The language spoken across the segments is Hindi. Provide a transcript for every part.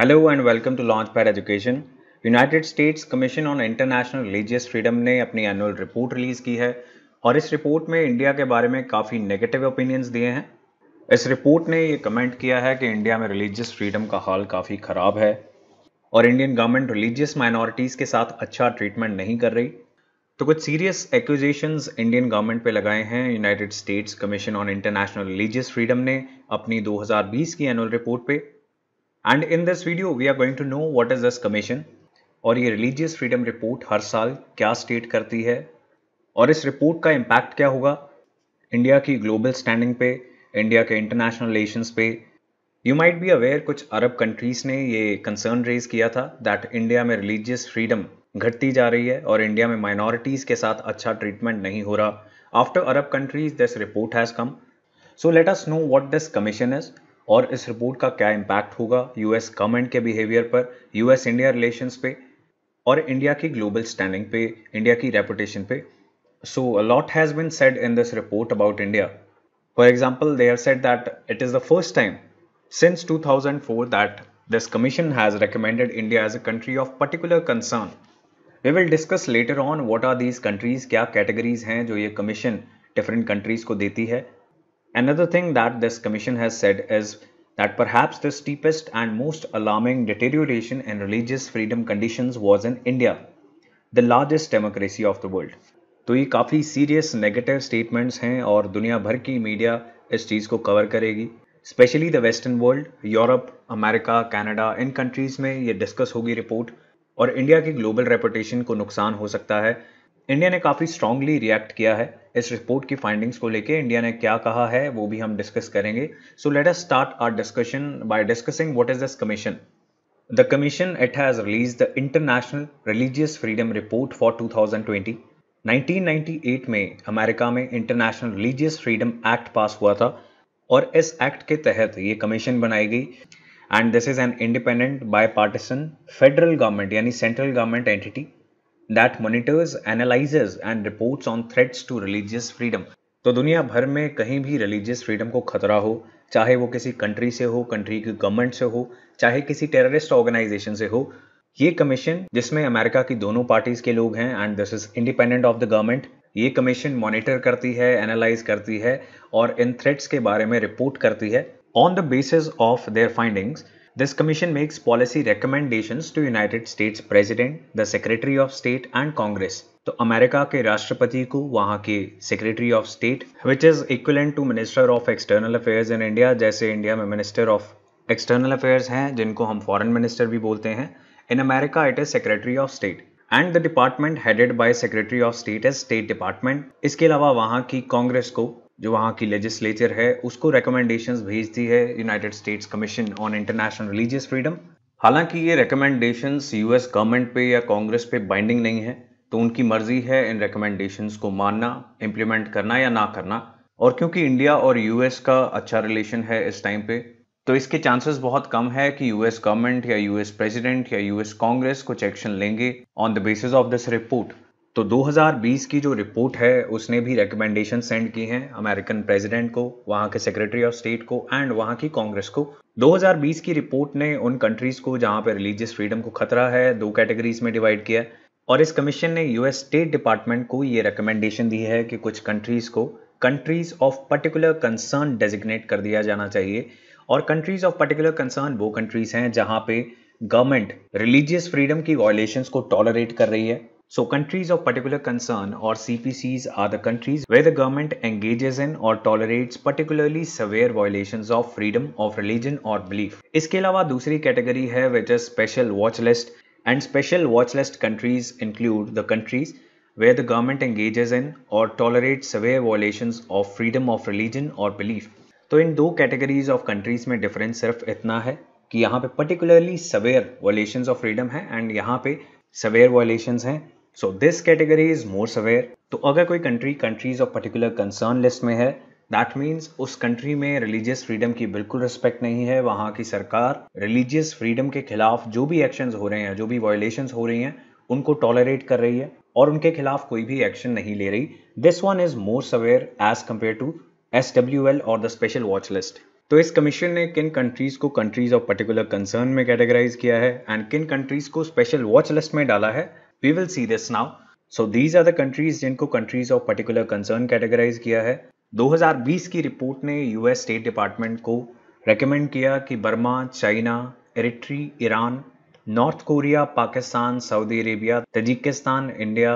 Hello and welcome to launchpad education United States commission on international religious freedom ने अपनी एनुअल रिपोर्ट रिलीज़ की है और इस रिपोर्ट में इंडिया के बारे में काफ़ी नेगेटिव ओपिनियंस दिए हैं इस रिपोर्ट ने ये कमेंट किया है कि इंडिया में रिलीजियस फ्रीडम का हाल काफ़ी ख़राब है और इंडियन गवर्नमेंट रिलीजियस माइनॉरिटीज़ के साथ अच्छा ट्रीटमेंट नहीं कर रही तो कुछ सीरियस एक्यूजेशंस इंडियन गवर्नमेंट पे लगाए हैं United States commission on international religious freedom ने अपनी 2020 की एनुअल रिपोर्ट पे and in this video we are going to know what is this commission और ये रिलीजियस फ्रीडम रिपोर्ट हर साल क्या स्टेट करती है और इस रिपोर्ट का इम्पैक्ट क्या होगा इंडिया की ग्लोबल स्टैंडिंग पे इंडिया के इंटरनेशनल रिलेशंस पे यू माइट बी अवेयर कुछ अरब कंट्रीज ने ये कंसर्न रेज किया था दैट इंडिया में रिलीजियस फ्रीडम घटती जा रही है और इंडिया में माइनॉरिटीज़ के साथ अच्छा ट्रीटमेंट नहीं हो रहा after Arab countries this report has come so let us know what this commission is और इस रिपोर्ट का क्या इम्पैक्ट होगा यूएस गवर्नमेंट के बिहेवियर पर यूएस इंडिया रिलेशन पे और इंडिया की ग्लोबल स्टैंडिंग पे इंडिया की रेपुटेशन पे so lot has been said in this report about India for example they are said that it is the first time since two thousand four that this commission has recommended India as a country of particular concern we will discuss later on what are these countries क्या कैटेगरीज हैं जो ये कमीशन डिफरेंट कंट्रीज को देती है Another thing that this commission has said is that perhaps the steepest and most alarming deterioration in religious freedom conditions was in India, the largest democracy of the world. तो ये काफ़ी सीरियस नेगेटिव स्टेटमेंट्स हैं और दुनिया भर की मीडिया इस चीज़ को कवर करेगी specially the western world Europe America Canada इन कंट्रीज़ में ये डिस्कस होगी रिपोर्ट और इंडिया की ग्लोबल रेपुटेशन को नुकसान हो सकता है इंडिया ने काफ़ी स्ट्रांगली रिएक्ट किया है इस रिपोर्ट की फाइंडिंग्स को लेके इंडिया ने क्या कहा है वो भी हम डिस्कस करेंगे so let us start our discussion by discussing what is this commission the commission it has release the international religious freedom report for 2020. 1998 में अमेरिका में international religious freedom act pass हुआ था और इस एक्ट के तहत ये कमीशन बनाई गई and this is an independent bipartisan federal government यानी central government entity that monitors analyzes and reports on threats to religious freedom तो दुनिया भर में कहीं भी रिलीजियस फ्रीडम को खतरा हो चाहे वो किसी कंट्री से हो कंट्री की गवर्नमेंट से हो चाहे किसी टेररिस्ट ऑर्गेनाइजेशन से हो ये कमीशन जिसमें अमेरिका की दोनों पार्टीज के लोग हैं and this is independent of the government ये कमीशन मॉनिटर करती है एनालाइज करती है और इन थ्रेट्स के बारे में रिपोर्ट करती है on the basis of their findings This commission makes policy recommendations to United States President, the Secretary of State and Congress. तो अमेरिका के राष्ट्रपति को वहाँ के secretary of state which is equivalent to minister of external affairs in India जैसे इंडिया में मिनिस्टर ऑफ एक्सटर्नल अफेयर्स हैं जिनको हम फॉरेन मिनिस्टर भी बोलते हैं in America it is secretary of state and the department headed by secretary of state is state department इसके अलावा वहाँ की कांग्रेस को जो वहाँ की लेजिस्लेचर है उसको रिकमेंडेशंस भेजती है United States commission on international religious freedom हालांकि ये रिकमेंडेशंस यूएस गवर्नमेंट पे या कांग्रेस पे बाइंडिंग नहीं है तो उनकी मर्जी है इन रिकमेंडेशंस को मानना इम्प्लीमेंट करना या ना करना और क्योंकि इंडिया और यूएस का अच्छा रिलेशन है इस टाइम पे तो इसके चांसेस बहुत कम है कि यूएस गवर्नमेंट या यूएस प्रेसिडेंट या यूएस कांग्रेस कुछ एक्शन लेंगे on the basis of this report तो 2020 की जो रिपोर्ट है उसने भी रिकमेंडेशन सेंड की हैं अमेरिकन प्रेसिडेंट को वहाँ के सेक्रेटरी ऑफ स्टेट को एंड वहाँ की कांग्रेस को 2020 की रिपोर्ट ने उन कंट्रीज़ को जहाँ पर रिलीजियस फ्रीडम को खतरा है दो कैटेगरीज में डिवाइड किया है और इस कमीशन ने यूएस स्टेट डिपार्टमेंट को ये रिकमेंडेशन दी है कि कुछ कंट्रीज़ को countries of particular concern designate कर दिया जाना चाहिए और कंट्रीज़ ऑफ पर्टिकुलर कंसर्न वो कंट्रीज़ हैं जहाँ पे गवर्नमेंट रिलीजियस फ्रीडम की वायोलेशन को टॉलरेट कर रही है So countries of particular concern or CPCs are the countries where the government engages in or tolerates particularly severe violations of freedom of religion or belief. इसके अलावा दूसरी कैटेगरी है which is special watch list and special watch list countries include the countries where the government engages in or tolerates severe violations of freedom of religion or belief. तो इन दो कैटेगरीज ऑफ कंट्रीज में डिफरेंस सिर्फ इतना है कि यहाँ पे particularly severe violations of freedom है एंड यहाँ पे सवेयर वायलेशंस हैं so this category is more aware तो अगर कोई country countries of particular concern list में है दैट मीन्स उस कंट्री में रिलीजियस फ्रीडम की बिल्कुल रिस्पेक्ट नहीं है वहाँ की सरकार रिलीजियस फ्रीडम के खिलाफ जो भी एक्शंस हो रहे हैं जो भी वायोलेशंस हो रही हैं उनको टॉलरेट कर रही है और उनके खिलाफ कोई भी एक्शन नहीं ले रही this one is more severe as compare to S W L और द स्पेशल वॉच लिस्ट तो इस कमीशन ने किन कंट्रीज को कंट्रीज ऑफ पर्टिकुलर कंसर्न में कैटेगराइज किया है एंड किन कंट्रीज को स्पेशल वॉच लिस्ट में डाला है we will see this now so these are the countries जिनको countries of particular concern categorise किया है 2020 की रिपोर्ट ने यूएस स्टेट डिपार्टमेंट को रेकमेंड किया कि Burma China Eritrea Iran North Korea Pakistan Saudi Arabia Tajikistan India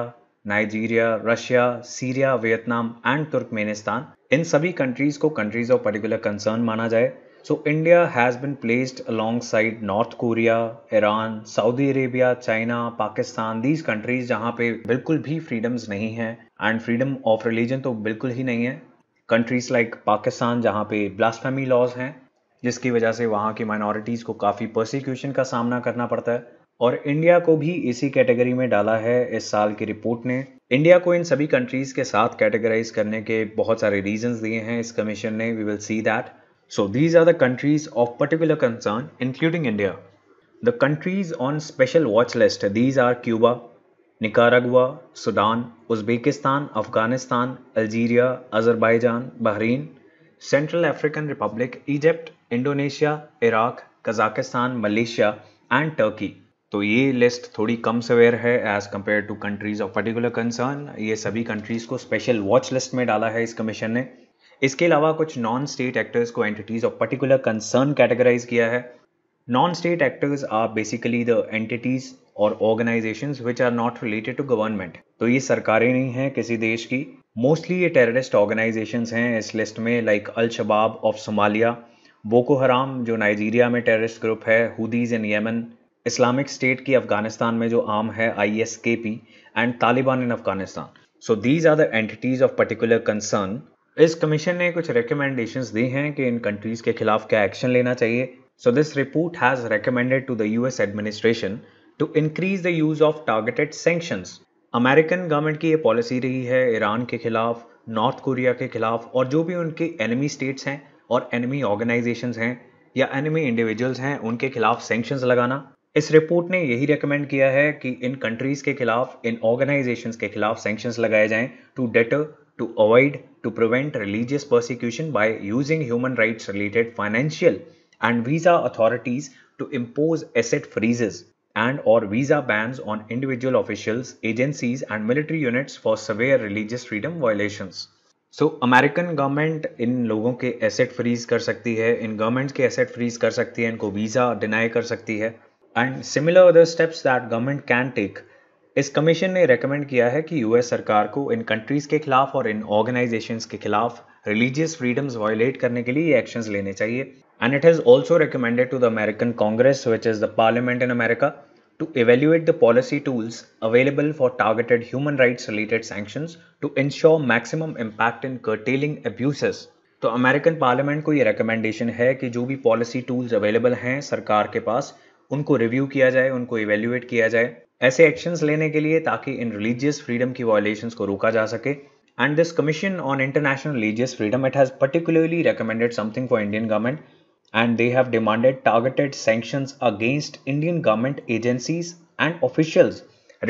Nigeria Russia Syria Vietnam and Turkmenistan इन सभी कंट्रीज को कंट्रीज ऑफ पर्टिकुलर कंसर्न माना जाए So India has been placed alongside North Korea, Iran, Saudi Arabia, China, Pakistan, these countries जहाँ पे बिल्कुल भी freedoms नहीं हैं and freedom of religion तो बिल्कुल ही नहीं है countries like Pakistan जहाँ पे blasphemy laws हैं जिसकी वजह से वहाँ की minorities को काफ़ी persecution का सामना करना पड़ता है और इंडिया को भी इसी कैटेगरी में डाला है इस साल की रिपोर्ट ने इंडिया को इन सभी कंट्रीज़ के साथ कैटेगराइज करने के बहुत सारे रीजंस दिए हैं इस कमीशन ने we will see that So these are the countries of particular concern including India. The countries on special watch list these are Cuba, Nicaragua, Sudan, Uzbekistan, Afghanistan, Algeria, Azerbaijan, Bahrain, Central African Republic, Egypt, Indonesia, Iraq, Kazakhstan, Malaysia and Turkey. तो ये लिस्ट थोड़ी कम सवेयर है as compare to countries of particular concern ये सभी कंट्रीज को स्पेशल वॉच लिस्ट में डाला है इस कमीशन ने इसके अलावा कुछ नॉन स्टेट एक्टर्स को entities of particular concern categorise किया है non state actors are basically the entities और organisations which are not related to government तो ये सरकारें नहीं हैं किसी देश की मोस्टली ये टेररिस्ट ऑर्गेनाइजेशंस हैं इस लिस्ट में लाइक अल शबाब ऑफ सोमालिया बोको हराम जो नाइजीरिया में टेररिस्ट ग्रुप है Houthis in Yemen Islamic State की अफगानिस्तान में जो आम है I S K P and Taliban in Afghanistan so these are the entities of particular concern इस कमीशन ने कुछ रिकमेंडेशन दी हैं कि इन कंट्रीज़ के खिलाफ क्या एक्शन लेना चाहिए so this report has recommended to the US administration to increase the use of targeted sanction American government की ये पॉलिसी रही है ईरान के खिलाफ नॉर्थ कोरिया के खिलाफ और जो भी उनके एनिमी स्टेट्स हैं और एनिमी ऑर्गेनाइजेशंस हैं या एनिमी इंडिविजुअल्स हैं उनके खिलाफ सेंक्शंस लगाना इस रिपोर्ट ने यही रिकमेंड किया है कि इन कंट्रीज़ के खिलाफ इन ऑर्गेनाइजेशंस के खिलाफ सेंक्शंस लगाए जाएं to deter to avoid to prevent religious persecution by using human rights related financial and visa authorities to impose asset freezes and or visa bans on individual officials agencies and military units for severe religious freedom violations so American government इन लोगों के एसेट फ्रीज कर सकती है इन गवर्नमेंट्स के एसेट फ्रीज कर सकती है इनको वीज़ा डिनाई कर सकती है and similar other steps that government can take इस कमीशन ने रेकमेंड किया है कि यूएस सरकार को इन कंट्रीज़ के खिलाफ और इन ऑर्गेनाइजेशंस के खिलाफ रिलीजियस फ्रीडम्स वायोलेट करने के लिए एक्शंस लेने चाहिए and it has also recommended to the American Congress which is the parliament in America to evaluate the policy tools available for targeted human rights related sanctions to ensure maximum impact in curtailing abuses. तो अमेरिकन पार्लियामेंट को ये रिकमेंडेशन है कि जो भी पॉलिसी टूल्स अवेलेबल हैं सरकार के पास उनको रिव्यू किया जाए उनको इवेल्यूएट किया जाए ऐसे एक्शन लेने के लिए ताकि इन रिलीजियस फ्रीडम की वायोलेशन को रोका जा सके and this commission on international religious freedom it has particularly recommended something for Indian government and they have demanded targeted sanction against Indian government agencies and officials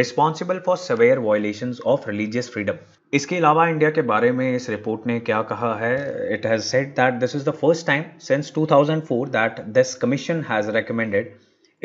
responsible for severe violation of religious freedom इसके अलावा इंडिया के बारे में इस रिपोर्ट ने क्या कहा है it has said that this is the first time since 2004 that this commission has recommended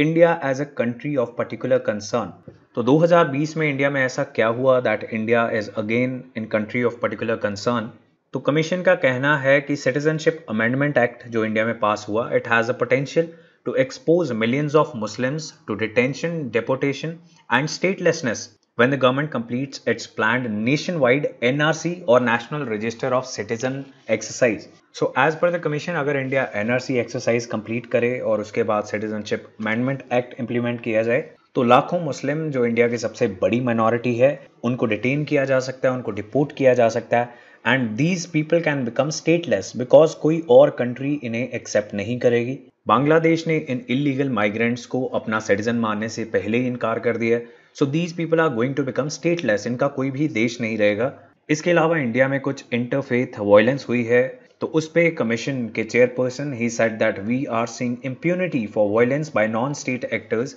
India as a country of particular concern तो 2020 में इंडिया में ऐसा क्या हुआ that India is again in country of particular concern तो कमीशन का कहना है कि सिटीजनशिप अमेंडमेंट एक्ट जो इंडिया में पास हुआ it has a potential to expose millions of Muslims to detention deputation and statelessness when the government completes its planned nationwide NRC or National Register of Citizen exercise. So as per the commission अगर इंडिया NRC exercise complete करे और उसके बाद Citizenship Amendment Act implement किया जाए तो लाखों मुस्लिम जो इंडिया की सबसे बड़ी माइनॉरिटी है उनको डिटेन किया जा सकता है उनको डिपोर्ट किया जा सकता है and these people can become stateless because कोई और कंट्री इन्हें एक्सेप्ट नहीं करेगी बांग्लादेश ने इन इलीगल माइग्रेंट्स को अपना सिटीजन मानने से पहले ही इनकार कर दिया so these people are going to become stateless इनका कोई भी देश नहीं रहेगा इसके अलावा इंडिया में कुछ इंटरफेथ वायलेंस हुई है तो उस पर कमीशन के chairperson he said that we are seeing impunity for violence by non state actors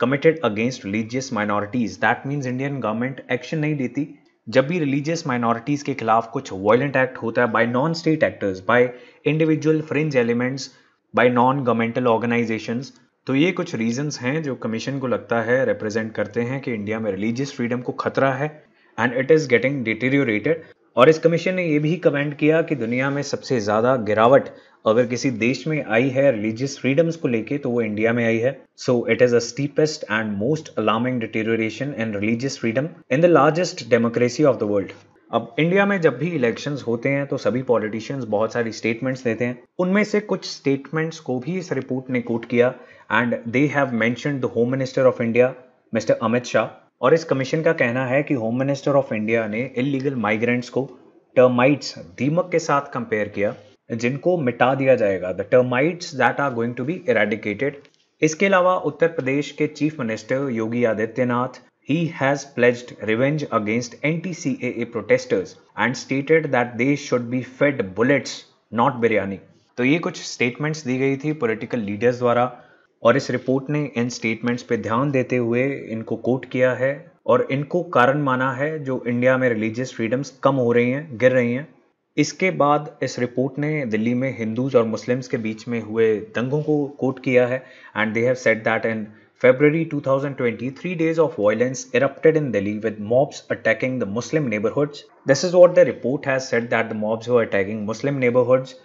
committed against religious minorities that means Indian government action नहीं लेती जब भी रिलीजियस माइनॉरिटीज के खिलाफ कुछ वायलेंट एक्ट होता है by non state actors by individual fringe elements by non governmental organizations तो ये कुछ रीजंस हैं जो कमीशन को लगता है रिप्रेजेंट करते हैं कि इंडिया में रिलीजियस फ्रीडम को खतरा है and it is getting deteriorated और इस कमीशन ने यह भी कमेंट किया कि दुनिया में सबसे ज़्यादा गिरावट अगर किसी देश में आई है रिलीजियस फ्रीडम्स को लेके तो वो इंडिया में आई है so it is a steepest and most alarming deterioration in religious freedom in the largest democracy of the world अब इंडिया में जब भी इलेक्शंस होते हैं तो सभी पॉलिटिशियंस बहुत सारी स्टेटमेंट्स देते हैं उनमें से कुछ स्टेटमेंट्स को भी इस रिपोर्ट ने कोट किया and they have mentioned the home minister of India mister Amit Shah और इस कमीशन का कहना है कि होम मिनिस्टर ऑफ इंडिया ने इलीगल माइग्रेंट्स को टर्माइट्स दीमक के साथ कंपेयर किया जिनको मिटा दिया जाएगा the termites that are going to be eradicated इसके अलावा उत्तर प्रदेश के chief minister Yogi Adityanath He has pledged revenge against anti-CAA protesters and stated that they should be fed bullets, not biryani. तो ये कुछ स्टेटमेंट्स दी गई थी पॉलिटिकल लीडर्स द्वारा और इस रिपोर्ट ने इन स्टेटमेंट्स पे ध्यान देते हुए इनको कोट किया है और इनको कारण माना है जो इंडिया में रिलीजियस फ्रीडम्स कम हो रही हैं गिर रही हैं इसके बाद इस रिपोर्ट ने दिल्ली में हिंदूज और मुस्लिम्स के बीच में हुए दंगों को कोट किया है and they have said that and February 2020, three days of violence erupted in Delhi with mobs attacking the Muslim neighborhoods. This is what the report has said that the mobs were attacking Muslim neighborhoods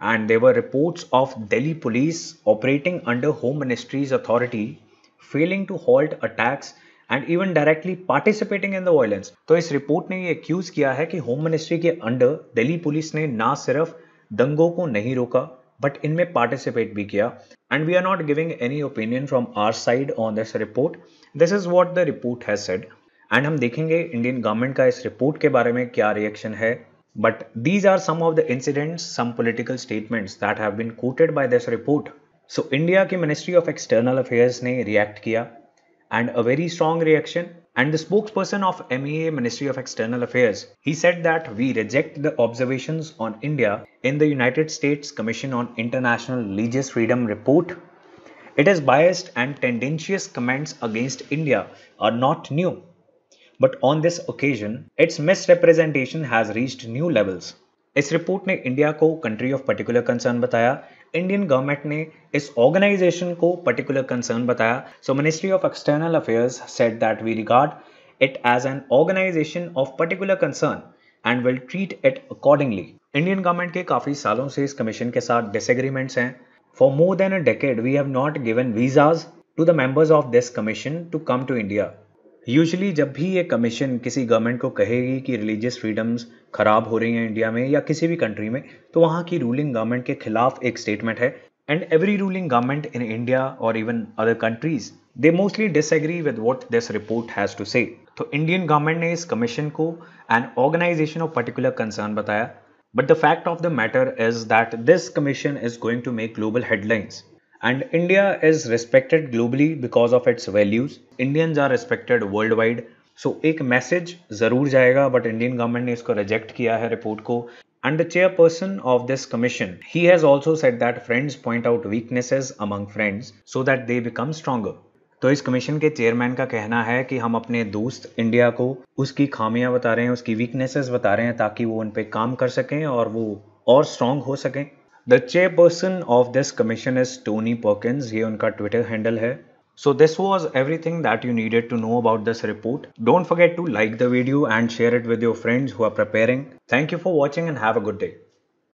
and there were reports of Delhi police operating under Home Ministry's authority failing to halt attacks and even directly participating in the violence. So this report has accused that है Home Ministry, मिनिस्ट्री के अंडर दिल्ली पुलिस ने ना सिर्फ दंगों को नहीं रोका in इनमें and we are not giving any opinion from our side on this report this is what the report has said and hum dekhenge indian government ka is report ke bare mein kya reaction hai but these are some of the incidents some political statements that have been quoted by this report so india ki ministry of external affairs ne react kiya and a very strong reaction and the spokesperson of MEA Ministry of External Affairs. He said that we reject the observations on India in the United States Commission on International Religious Freedom report. It is biased and tendentious comments against India are not new. But on this occasion, its misrepresentation has reached new levels. इस रिपोर्ट ने इंडिया को कंट्री ऑफ पर्टिकुलर कंसर्न बताया इंडियन गवर्नमेंट ने इस ऑर्गेनाइजेशन को पर्टिकुलर कंसर्न बताया so ministry of external affairs said that we regard it as an organization of particular concern and will treat it accordingly Indian government के काफ़ी सालों से इस कमीशन के साथ डिसएग्रीमेंट्स हैं for more than a decade we have not given visas to the members of this commission to come to India usually जब भी ये कमीशन किसी गवर्नमेंट को कहेगी कि रिलीजियस फ्रीडम्स ख़राब हो रही हैं इंडिया में या किसी भी कंट्री में तो वहाँ की रूलिंग गवर्नमेंट के खिलाफ एक स्टेटमेंट है and every ruling government in India और even other countries they mostly disagree with what this report has to say तो इंडियन गवर्नमेंट ने इस कमीशन को an organization of particular concern बताया but the fact of the matter is that this commission is going to make global headlines and India is is globally because of its values values are are world wide so एक मैसेज जरूर जाएगा बट इंडियन गवर्नमेंट ने इसको रिजेक्ट किया है रिपोर्ट को and the chairperson of this commission he has also said that friends point out weaknesses among friends so that they become stronger तो इस कमीशन के चेयरमैन का कहना है कि हम अपने दोस्त इंडिया को उसकी खामियां बता रहे हैं उसकी वीकनेसेस बता रहे हैं ताकि वो उन पर काम कर सकें और वो और स्ट्रांग हो सकें the chairperson of this commission is Tony Perkins ये उनका Twitter handle है So this was everything that you needed to know about this report. Don't forget to like the video and share it with your friends who are preparing. Thank you for watching and have a good day.